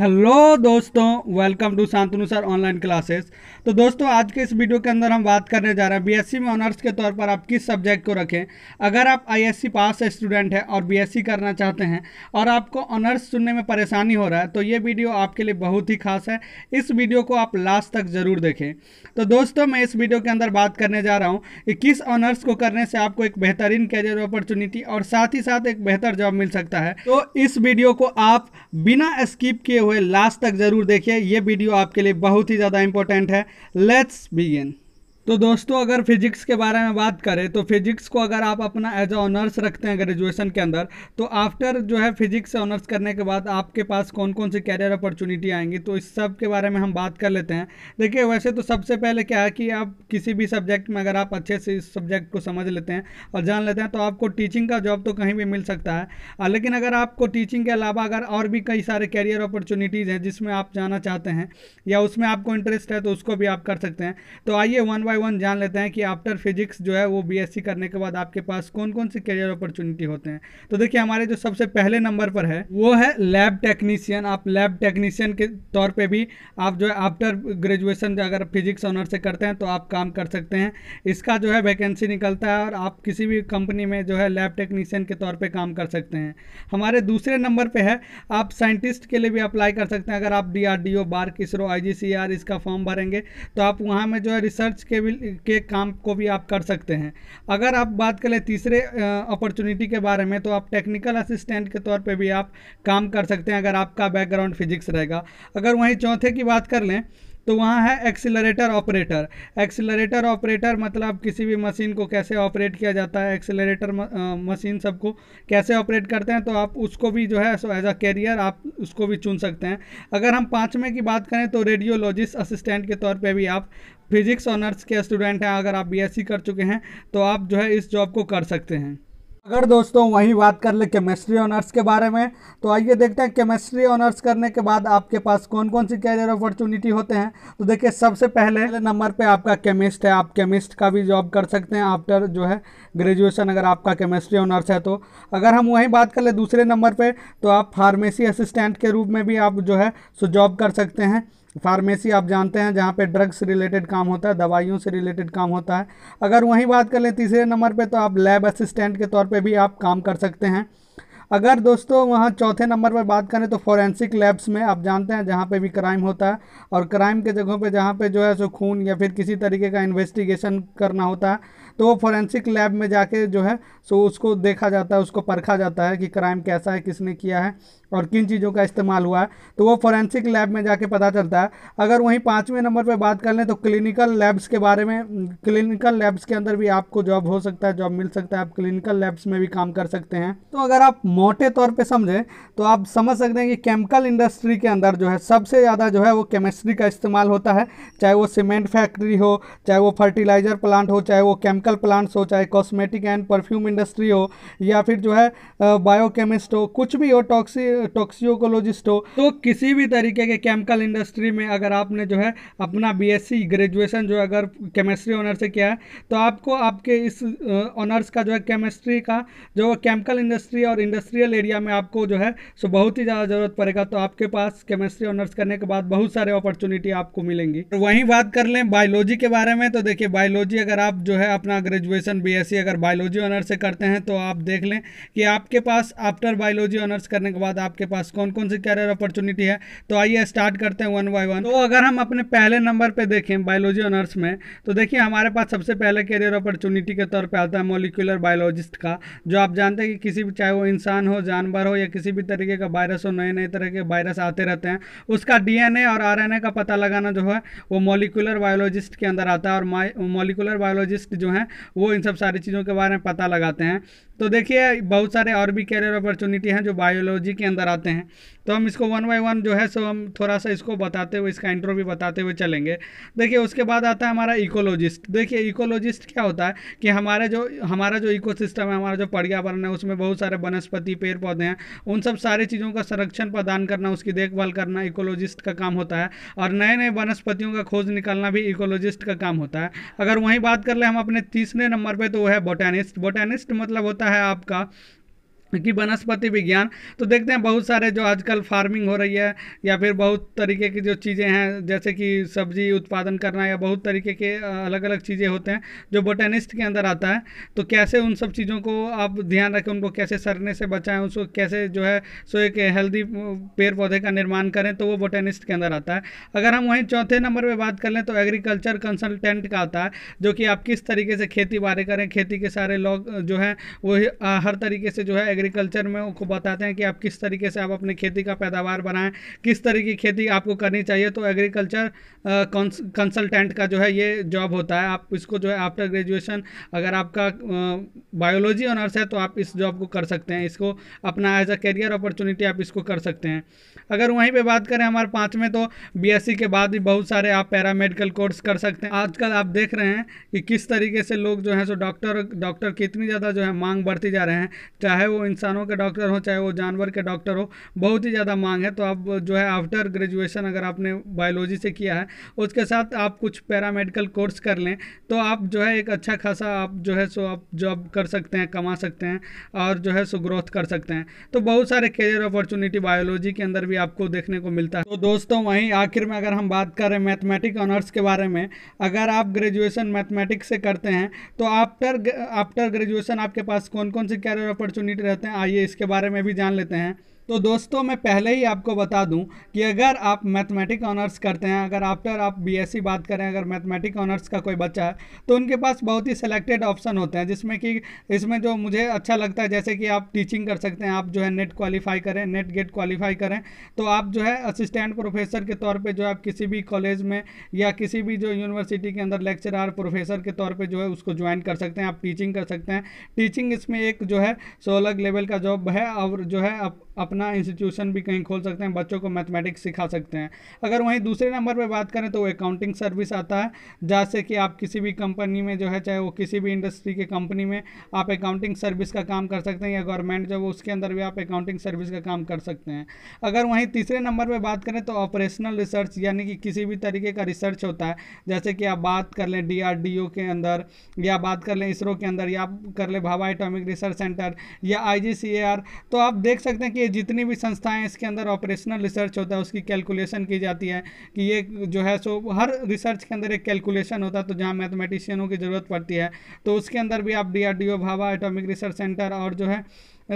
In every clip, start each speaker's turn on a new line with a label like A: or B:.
A: hello दोस्तों welcome to Shantanu sir online classes तो दोस्तों आज के इस वीडियो के अंदर हम बात करने जा रहे हैं बीएससी में ऑनर्स के तौर पर आप किस सब्जेक्ट को रखें अगर आप आईएससी पास स्टूडेंट हैं और बीएससी करना चाहते हैं और आपको ऑनर्स सुनने में परेशानी हो रहा है तो ये वीडियो आपके लिए बहुत ही खास है इस वीडियो को आप लास्ट तक ज़रूर देखें तो दोस्तों मैं इस वीडियो के अंदर बात करने जा रहा हूँ कि किस ऑनर्स को करने से आपको एक बेहतरीन करियर अपॉर्चुनिटी और साथ ही साथ एक बेहतर जॉब मिल सकता है तो इस वीडियो को आप बिना स्किप किए हुए लास्ट तक ज़रूर देखिए ये वीडियो आपके लिए बहुत ही ज़्यादा इंपॉर्टेंट है लेट्स बिगिन तो दोस्तों अगर फिजिक्स के बारे में बात करें तो फिजिक्स को अगर आप अपना एज ऑनर्स रखते हैं ग्रेजुएशन के अंदर तो आफ्टर जो है फिजिक्स से ऑनर्स करने के बाद आपके पास कौन कौन सी कैरियर अपॉर्चुनिटी आएंगी तो इस सब के बारे में हम बात कर लेते हैं देखिए वैसे तो सबसे पहले क्या है कि आप किसी भी सब्जेक्ट में अगर आप अच्छे से इस सब्जेक्ट को समझ लेते हैं और जान लेते हैं तो आपको टीचिंग का जॉब तो कहीं भी मिल सकता है लेकिन अगर आपको टीचिंग के अलावा अगर और भी कई सारे कैरियर अपॉर्चुनिटीज़ हैं जिसमें आप जाना चाहते हैं या उसमें आपको इंटरेस्ट है तो उसको भी आप कर सकते हैं तो आइए वन बाय वन जान लेते हैं कि आफ्टर फिजिक्स जो है वो बीएससी करने के बाद आपके पास कौन कौन से करियर अपॉर्चुनिटी होते हैं तो देखिए हमारे जो सबसे पहले नंबर पर है वो है लैब टेक्नीशियन आप लैब टेक्नीशियन के तौर पे भी आप जो है आफ्टर ग्रेजुएशन अगर फिजिक्स ऑनर से करते हैं तो आप काम कर सकते हैं इसका जो है वैकेंसी निकलता है और आप किसी भी कंपनी में जो है लैब टेक्नीशियन के तौर पर काम कर सकते हैं हमारे दूसरे नंबर पर है आप साइंटिस्ट के लिए भी अप्लाई कर सकते हैं अगर आप D R D O BARC इसका फॉर्म भरेंगे तो आप वहाँ में जो है रिसर्च के के काम को भी आप कर सकते हैं अगर आप बात करें तीसरे अपॉर्चुनिटी के बारे में तो आप टेक्निकल असिस्टेंट के तौर पे भी आप काम कर सकते हैं अगर आपका बैकग्राउंड फिजिक्स रहेगा अगर वहीं चौथे की बात कर लें तो वहाँ है एक्सिलरेटर ऑपरेटर एक्सिलरेटर ऑपरेटर मतलब किसी भी मशीन को कैसे ऑपरेट किया जाता है एक्सिलरेटर मशीन सबको कैसे ऑपरेट करते हैं तो आप उसको भी जो है सो एज अ कैरियर आप उसको भी चुन सकते हैं अगर हम पाँचवें की बात करें तो रेडियोलॉजिस्ट असिस्टेंट के तौर पर भी आप फिजिक्स ऑनर्स के स्टूडेंट हैं अगर आप बी कर चुके हैं तो आप जो है इस जॉब को कर सकते हैं अगर दोस्तों वही बात कर ले केमिस्ट्री ऑनर्स के बारे में तो आइए देखते हैं केमिस्ट्री ऑनर्स करने के बाद आपके पास कौन कौन सी कैरियर अपॉर्चुनिटी होते हैं तो देखिए सबसे पहले नंबर पे आपका केमिस्ट है आप केमिस्ट का भी जॉब कर सकते हैं आफ्टर जो है ग्रेजुएशन अगर आपका केमिस्ट्री ऑनर्स है तो अगर हम वहीं बात कर ले दूसरे नंबर पर तो आप फार्मेसी असिस्टेंट के रूप में भी आप जो है सो जॉब कर सकते हैं फार्मेसी आप जानते हैं जहाँ पे ड्रग्स रिलेटेड काम होता है दवाइयों से रिलेटेड काम होता है अगर वहीं बात कर लें तीसरे नंबर पे तो आप लैब असिस्टेंट के तौर पे भी आप काम कर सकते हैं अगर दोस्तों वहाँ चौथे नंबर पर बात करें तो फॉरेंसिक लैब्स में आप जानते हैं जहाँ पे भी क्राइम होता है और क्राइम के जगहों पे जहाँ पे जो है सो खून या फिर किसी तरीके का इन्वेस्टिगेशन करना होता है तो वो फॉरेंसिक लैब में जाके जो है सो उसको देखा जाता है उसको परखा जाता है कि क्राइम कैसा है किसने किया है और किन चीज़ों का इस्तेमाल हुआ है तो वो फ़ॉरेंसिक लैब में जाके पता चलता है अगर वहीं पाँचवें नंबर पर बात कर लें तो क्लिनिकल लैब्स के बारे में क्लिनिकल लैब्स के अंदर भी आपको जॉब हो सकता है जॉब मिल सकता है आप क्लिनिकल लैब्स में भी काम कर सकते हैं तो अगर आप मोटे तौर पर समझें तो आप समझ सकते हैं कि केमिकल इंडस्ट्री के अंदर जो है सबसे ज़्यादा जो है वो केमिस्ट्री का इस्तेमाल होता है चाहे वो सीमेंट फैक्ट्री हो चाहे वो फर्टिलाइज़र प्लांट हो चाहे वो केम केमिकल प्लांट्स हो चाहे कॉस्मेटिक एंड परफ्यूम इंडस्ट्री हो या फिर जो है बायोकेमिस्ट हो कुछ भी हो टॉक्सी टॉक्सियोकोलॉजिस्ट हो तो किसी भी तरीके के केमिकल इंडस्ट्री में अगर आपने जो है अपना बीएससी ग्रेजुएशन जो अगर केमिस्ट्री ऑनर से किया है तो आपको आपके इस ऑनर्स का जो है केमिस्ट्री का जो केमिकल इंडस्ट्री और इंडस्ट्रियल एरिया में आपको जो है सो बहुत ही ज़्यादा ज़रूरत पड़ेगा तो आपके पास केमिस्ट्री ऑनर्स करने के बाद बहुत सारे अपॉर्चुनिटी आपको मिलेंगी वहीं बात कर लें बायोलॉजी के बारे में तो देखिए बायोलॉजी अगर आप जो है अपना अपना ग्रेजुएशन बीएससी अगर बायोलॉजी ऑनर्स से करते हैं तो आप देख लें कि आपके पास आफ्टर बायोलॉजी ऑनर्स करने के बाद आपके पास कौन कौन सी कैरियर अपॉर्चुनिटी है तो आइए स्टार्ट करते हैं वन बाई वन तो अगर हम अपने पहले नंबर पर देखें बायोलॉजी ऑनर्स में तो देखिए हमारे पास सबसे पहले कैरियर अपॉर्चुनिटी के तौर पर आता है मोलिकुलर बायोलॉजिस्ट का जो आप जानते हैं कि किसी भी चाहे वो इंसान हो जानवर हो या किसी भी तरीके का वायरस हो नए नए तरह के वायरस आते रहते हैं उसका डीएनए और आरएनए का पता लगाना जो है वो मोलिकुलर बायोलॉजिस्ट के अंदर आता है और मोलिकुलर बायोलॉजिस्ट जो है हैं वो इन सब सारी चीज़ों के बारे में पता लगाते हैं तो देखिए बहुत सारे और भी कैरियर अपॉर्चुनिटी हैं जो बायोलॉजी के अंदर आते हैं तो हम इसको वन बाई वन जो है सो हम थोड़ा सा इसको बताते हुए इसका इंट्रो भी बताते हुए चलेंगे देखिए उसके बाद आता है हमारा इकोलॉजिस्ट देखिए इकोलॉजिस्ट क्या होता है कि हमारे जो हमारा जो इकोसिस्टम है हमारा जो पर्यावरण है उसमें बहुत सारे वनस्पति पेड़ पौधे हैं उन सब सारी चीज़ों का संरक्षण प्रदान करना उसकी देखभाल करना इकोलॉजिस्ट का काम होता है और नए नए वनस्पतियों का खोज निकालना भी इकोलॉजिस्ट का काम होता है अगर वहीं बात कर ले हम अपने तीसरे नंबर पर तो वो है बोटैनिस्ट बोटैनिस्ट मतलब होता है है आपका कि वनस्पति विज्ञान तो देखते हैं बहुत सारे जो आजकल फार्मिंग हो रही है या फिर बहुत तरीके की जो चीज़ें हैं जैसे कि सब्जी उत्पादन करना या बहुत तरीके के अलग अलग चीज़ें होते हैं जो बोटेनिस्ट के अंदर आता है तो कैसे उन सब चीज़ों को आप ध्यान रखें उनको कैसे सरने से बचाएं उसको कैसे जो है सो एक हेल्दी पेड़ पौधे का निर्माण करें तो वो बोटेनिस्ट के अंदर आता है अगर हम वहीं चौथे नंबर पर बात कर लें तो एग्रीकल्चर कंसल्टेंट का आता है जो कि आप किस तरीके से खेती बाड़ी करें खेती के सारे लोग जो हैं वो हर तरीके से जो है एग्रीकल्चर में उनको बताते हैं कि आप किस तरीके से आप अपनी खेती का पैदावार बनाएं किस तरीके की खेती आपको करनी चाहिए तो एग्रीकल्चर कंसल्टेंट का जो है ये जॉब होता है आप इसको जो है आफ्टर ग्रेजुएशन अगर आपका बायोलॉजी ऑनर्स है तो आप इस जॉब को कर सकते हैं इसको अपना एज अ करियर अपॉर्चुनिटी आप इसको कर सकते हैं अगर वहीं पर बात करें हमारे पाँच में तो बी के बाद भी बहुत सारे आप पैरामेडिकल कोर्स कर सकते हैं आजकल आप देख रहे हैं कि किस तरीके से लोग जो है सो डॉक्टर डॉक्टर की इतनी ज़्यादा जो है मांग बढ़ती जा रहे हैं चाहे वो इंसानों के डॉक्टर हो चाहे वो जानवर के डॉक्टर हो बहुत ही ज़्यादा मांग है तो आप जो है आफ्टर ग्रेजुएशन अगर आपने बायोलॉजी से किया है उसके साथ आप कुछ पैरामेडिकल कोर्स कर लें तो आप जो है एक अच्छा खासा आप जो है सो आप जॉब कर सकते हैं कमा सकते हैं और जो है सो ग्रोथ कर सकते हैं तो बहुत सारे करियर अपॉर्चुनिटी बायोलॉजी के अंदर भी आपको देखने को मिलता है तो दोस्तों वहीं आखिर में अगर हम बात करें मैथमेटिक ऑनर्स के बारे में अगर आप ग्रेजुएशन मैथमेटिक्स से करते हैं तो आफ्टर आफ्टर ग्रेजुएशन आपके पास कौन कौन सी करियर अपॉर्चुनिटी रहती करते हैं आइए इसके बारे में भी जान लेते हैं तो दोस्तों मैं पहले ही आपको बता दूं कि अगर आप मैथमेटिक ऑनर्स करते हैं अगर आफ्टर आप बीएससी e बात करें अगर मैथमेटिक ऑनर्स का कोई बच्चा है तो उनके पास बहुत ही सिलेक्टेड ऑप्शन होते हैं जिसमें कि इसमें जो मुझे अच्छा लगता है जैसे कि आप टीचिंग कर सकते हैं आप जो है नेट क्वालिफाई करें नेट गेट क्वालिफाई करें तो आप जो है असिस्टेंट प्रोफेसर के तौर पर जो आप किसी भी कॉलेज में या किसी भी जो यूनिवर्सिटी के अंदर लेक्चरार प्रोफेसर के तौर पर जो है उसको ज्वाइन कर सकते हैं आप टीचिंग कर सकते हैं टीचिंग इसमें एक जो है सो अलग लेवल का जॉब है और जो है अपना अपना इंस्टीट्यूशन भी कहीं खोल सकते हैं बच्चों को मैथमेटिक्स सिखा सकते हैं अगर वहीं दूसरे नंबर पर बात करें तो वो अकाउंटिंग सर्विस आता है जैसे कि आप किसी भी कंपनी में जो है चाहे वो किसी भी इंडस्ट्री के कंपनी में आप अकाउंटिंग सर्विस का काम कर सकते हैं या गवर्नमेंट जो उसके अंदर भी आप अकाउंटिंग सर्विस का काम कर सकते हैं अगर वहीं तीसरे नंबर पर बात करें तो ऑपरेशनल रिसर्च यानी कि किसी भी तरीके का रिसर्च होता है जैसे कि आप बात कर लें डी के अंदर या बात कर लें इसरो के अंदर या कर लें भाभा एटॉमिक रिसर्च सेंटर या आई तो आप देख सकते हैं कि जितनी भी संस्थाएं इसके अंदर ऑपरेशनल रिसर्च होता है उसकी कैलकुलेशन की जाती है कि ये जो है सो हर रिसर्च के अंदर एक कैलकुलेशन होता है तो जहाँ मैथमेटिशियनों की ज़रूरत पड़ती है तो उसके अंदर भी आप D R D O Bhabha atomic research centre और जो है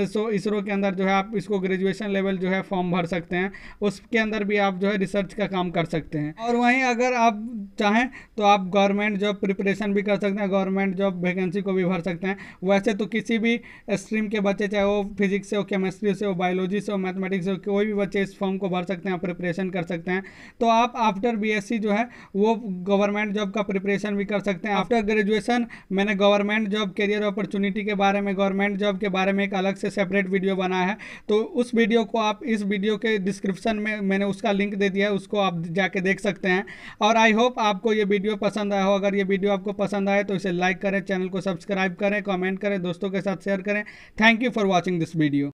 A: सो इसरो के अंदर जो है आप इसको ग्रेजुएशन लेवल जो है फॉर्म भर सकते हैं उसके अंदर भी आप जो है रिसर्च का काम कर सकते हैं और वहीं अगर आप चाहें तो आप गवर्नमेंट जॉब प्रिपरेशन भी कर सकते हैं गवर्नमेंट जॉब वैकेंसी को भी भर सकते हैं वैसे तो किसी भी स्ट्रीम के बच्चे चाहे वो फिजिक्स से हो केमिस्ट्री से हो बायोलॉजी से हो मैथमेटिक्स से हो कोई भी बच्चे इस फॉर्म को भर सकते हैं प्रिपरेशन कर सकते हैं तो आप आफ्टर बी जो है वो गवर्नमेंट जॉब का प्रिपरेशन भी कर सकते हैं आफ्टर ग्रेजुएशन मैंने गवर्नमेंट जॉब करियर अपॉर्चुनिटी के बारे में गवर्नमेंट जॉब के बारे में एक अलग से से सेपरेट वीडियो बना है तो उस वीडियो को आप इस वीडियो के डिस्क्रिप्शन में मैंने उसका लिंक दे दिया है उसको आप जाके देख सकते हैं और आई होप आपको ये वीडियो पसंद आया हो अगर ये वीडियो आपको पसंद आए तो इसे लाइक करें चैनल को सब्सक्राइब करें कमेंट करें दोस्तों के साथ शेयर करें thank you for watching this video